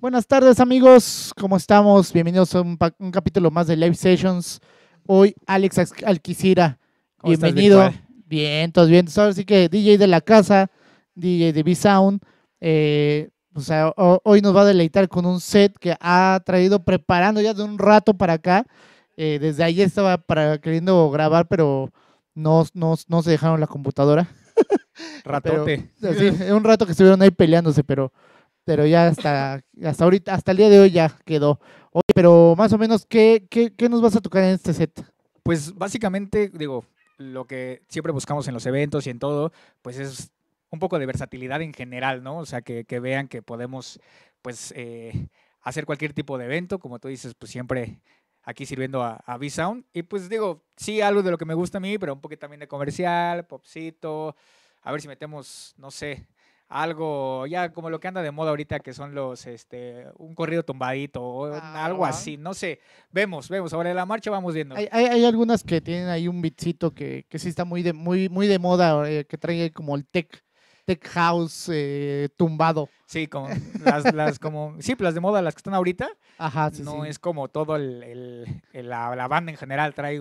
Buenas tardes amigos, ¿cómo estamos? Bienvenidos a un, capítulo más de Live Sessions. Hoy Alex Alquicira, bienvenido. bien, todos bien. Así sí que DJ de la casa, DJ de B-Sound. Eh, o sea, hoy nos va a deleitar con un set que ha traído preparando ya de un rato para acá. Eh, desde ayer estaba para, queriendo grabar, pero no, se dejaron la computadora. Ratote. un rato que estuvieron ahí peleándose, pero pero ya hasta, hasta ahorita, hasta el día de hoy ya quedó. pero más o menos, ¿qué, qué, nos vas a tocar en este set? Pues básicamente, digo, lo que siempre buscamos en los eventos y en todo, pues es un poco de versatilidad en general, ¿no? O sea, que, vean que podemos, pues, eh, hacer cualquier tipo de evento, como tú dices, pues siempre aquí sirviendo a, a sound Y pues digo, sí, algo de lo que me gusta a mí, pero un poquito también de comercial, popcito, a ver si metemos, no sé, algo ya como lo que anda de moda ahorita que son los este un corrido tumbadito o ah, algo así no sé vemos vemos sobre la marcha vamos viendo hay, hay, algunas que tienen ahí un bitcito que, que, sí está muy de muy muy de moda eh, que trae como el tech tech house eh, tumbado sí como las, las, como sí las de moda las que están ahorita Ajá, sí, no es como todo el, el, la, banda en general trae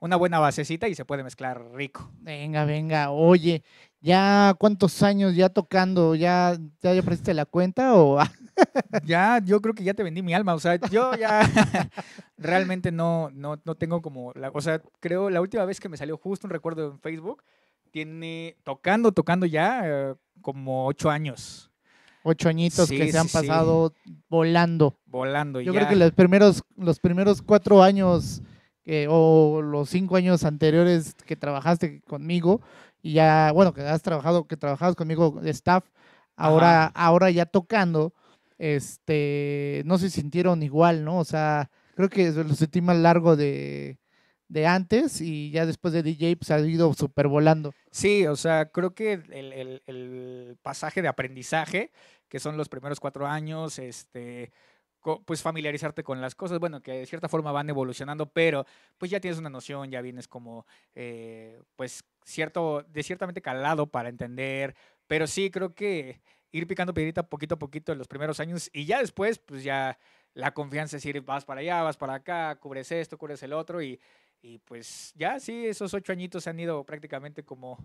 una buena basecita y se puede mezclar rico venga venga oye ya cuántos años ya tocando, ya, ya, prestaste la cuenta o... ya, yo creo que ya te vendí mi alma, o sea, yo ya realmente no, no, tengo como, la, o sea, creo la última vez que me salió justo un recuerdo en Facebook, tiene tocando, tocando ya eh, como ocho años. Ocho añitos que se han pasado volando. volando. Volando. Yo creo que los primeros, los primeros cuatro años eh, o los cinco años anteriores que trabajaste conmigo, y ya, bueno, que has trabajado, que trabajabas conmigo de staff, ahora, ahora ya tocando, este, no se sintieron igual, ¿no? O sea, creo que lo sentí más largo de, de antes y ya después de DJ pues ha ido súper volando. Sí, o sea, creo que el, el, el, pasaje de aprendizaje, que son los primeros cuatro años, este pues familiarizarte con las cosas, bueno, que de cierta forma van evolucionando, pero pues ya tienes una noción, ya vienes como, eh, pues cierto, de ciertamente calado para entender, pero sí creo que ir picando piedrita poquito a poquito en los primeros años y ya después, pues ya la confianza es ir, vas para allá, vas para acá, cubres esto, cubres el otro y, y pues ya sí, esos ocho añitos se han ido prácticamente como,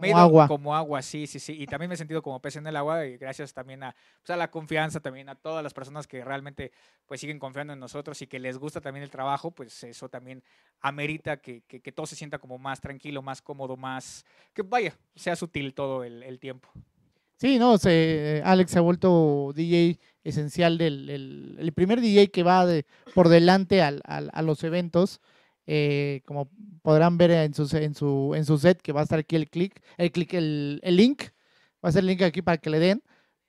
como agua. Como agua, sí, sí, sí. Y también me he sentido como pez en el agua y gracias también pues, a, la confianza, también a todas las personas que realmente pues siguen confiando en nosotros y que les gusta también el trabajo, pues eso también amerita que, que, todo se sienta como más tranquilo, más cómodo, más, que vaya, sea sutil todo el, tiempo. Sí, no, se, Alex se ha vuelto DJ esencial del el, el primer DJ que va de, por delante al, a los eventos. Eh, como podrán ver en su, en, su, en su set, que va a estar aquí el clic, el clic, el, el, link, va a ser el link aquí para que le den.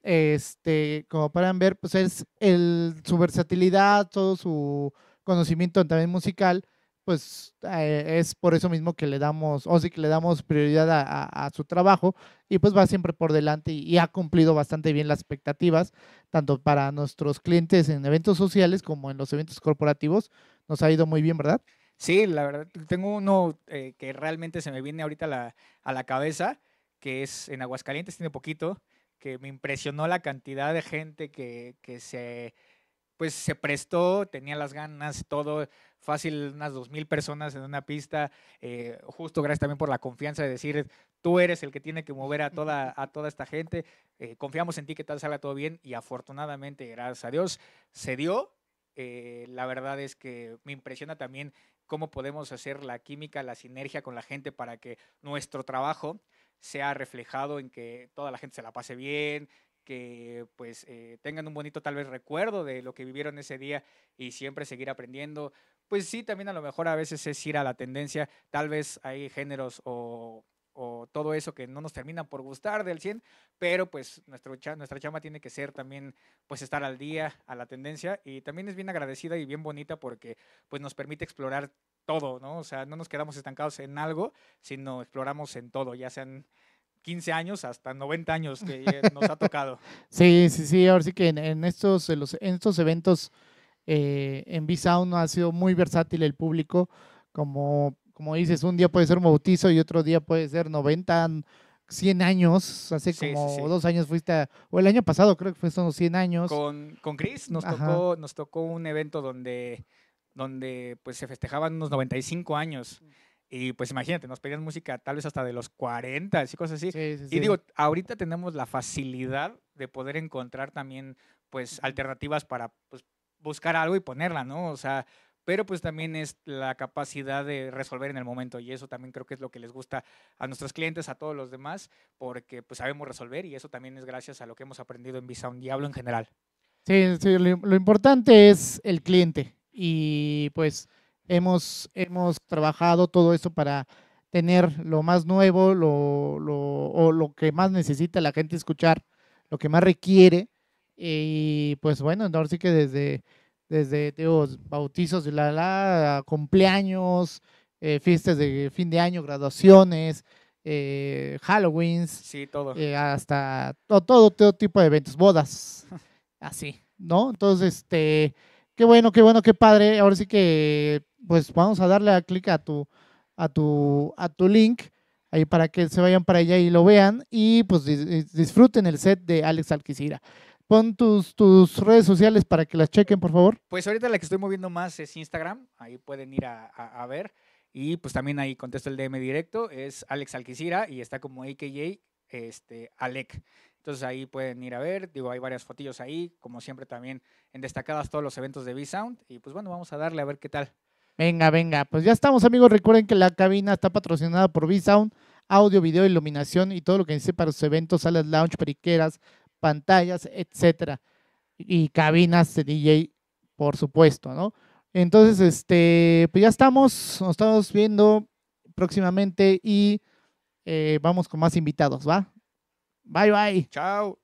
Este, como podrán ver, pues es el, su versatilidad, todo su conocimiento también musical, pues eh, es por eso mismo que le damos, o sí que le damos prioridad a, su trabajo y pues va siempre por delante y ha cumplido bastante bien las expectativas, tanto para nuestros clientes en eventos sociales como en los eventos corporativos. Nos ha ido muy bien, ¿verdad? Sí, la verdad, tengo uno eh, que realmente se me viene ahorita a la cabeza, que es en Aguascalientes, tiene poquito, que me impresionó la cantidad de gente que, se, pues, se prestó, tenía las ganas, todo fácil, unas 2.000 personas en una pista, eh, justo gracias también por la confianza de decir, tú eres el que tiene que mover a toda, a toda esta gente, eh, confiamos en ti que tal salga todo bien y afortunadamente, gracias a Dios, se dio. la verdad es que me impresiona también cómo podemos hacer la química, la sinergia con la gente para que nuestro trabajo sea reflejado en que toda la gente se la pase bien, que pues eh, tengan un bonito tal vez recuerdo de lo que vivieron ese día y siempre seguir aprendiendo. Pues sí, también a lo mejor a veces es ir a la tendencia, tal vez hay géneros o o todo eso que no nos termina por gustar del 100, pero pues nuestro, nuestra chama tiene que ser también pues estar al día, a la tendencia y también es bien agradecida y bien bonita porque pues nos permite explorar todo, ¿no? O sea, no nos quedamos estancados en algo, sino exploramos en todo, ya sean 15 años hasta 90 años que nos ha tocado. Sí, sí, sí, ahora sí que en, estos, en, estos eventos eh, en b ha sido muy versátil el público, como como dices, un día puede ser un bautizo y otro día puede ser 90, 100 años, hace como dos años fuiste, o el año pasado creo que fue son 100 años. Con, con Chris nos tocó, nos tocó un evento donde, donde pues se festejaban unos 95 años. Mm. Y pues imagínate, nos pedían música tal vez hasta de los 40 y cosas así. y digo, ahorita tenemos la facilidad de poder encontrar también pues alternativas para pues, buscar algo y ponerla, ¿no? O sea, pero pues también es la capacidad de resolver en el momento y eso también creo que es lo que les gusta a nuestros clientes, a todos los demás, porque pues sabemos resolver y eso también es gracias a lo que hemos aprendido en Visa un Diablo en general. Sí, sí lo, importante es el cliente y pues hemos, hemos trabajado todo eso para tener lo más nuevo, lo, o lo que más necesita la gente escuchar, lo que más requiere. Y pues bueno, ahora sí que desde, desde bautizos la, la, cumpleaños, eh, fiestas de fin de año, graduaciones, eh, Halloweens. todo. Eh, hasta todo, todo, tipo de eventos, bodas, así, ¿no? Entonces, este, qué bueno, qué bueno, qué padre. Ahora sí que, pues vamos a darle a clic a tu, a tu, a tu link ahí para que se vayan para allá y lo vean y pues disfruten el set de Alex Alquicira pon tus, redes sociales para que las chequen, por favor. Pues ahorita la que estoy moviendo más es Instagram, ahí pueden ir a, ver. Y pues también ahí contesto el DM directo, es Alex Alquicira y está como AKJ este, Alec. Entonces ahí pueden ir a ver, digo, hay varias fotillos ahí, como siempre también en destacadas todos los eventos de v sound Y pues bueno, vamos a darle a ver qué tal. Venga, venga, pues ya estamos amigos, recuerden que la cabina está patrocinada por v sound audio, video, iluminación y todo lo que necesite para sus eventos, salas, lounge, periqueras, pantallas, etcétera. Y cabinas de DJ, por supuesto, ¿no? Entonces, este, pues ya estamos, nos estamos viendo próximamente y eh, vamos con más invitados, ¿va? Bye, bye. Chao.